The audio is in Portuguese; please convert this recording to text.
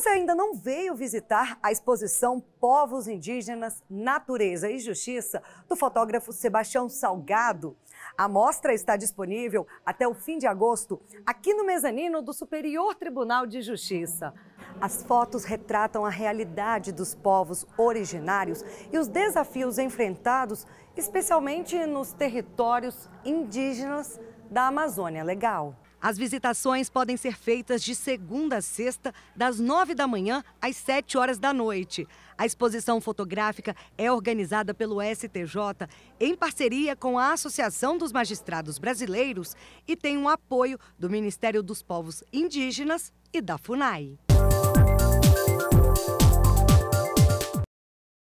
você ainda não veio visitar a exposição Povos Indígenas, Natureza e Justiça, do fotógrafo Sebastião Salgado, a mostra está disponível até o fim de agosto aqui no mezanino do Superior Tribunal de Justiça. As fotos retratam a realidade dos povos originários e os desafios enfrentados, especialmente nos territórios indígenas da Amazônia Legal. As visitações podem ser feitas de segunda a sexta, das nove da manhã às sete horas da noite. A exposição fotográfica é organizada pelo STJ em parceria com a Associação dos Magistrados Brasileiros e tem o um apoio do Ministério dos Povos Indígenas e da FUNAI.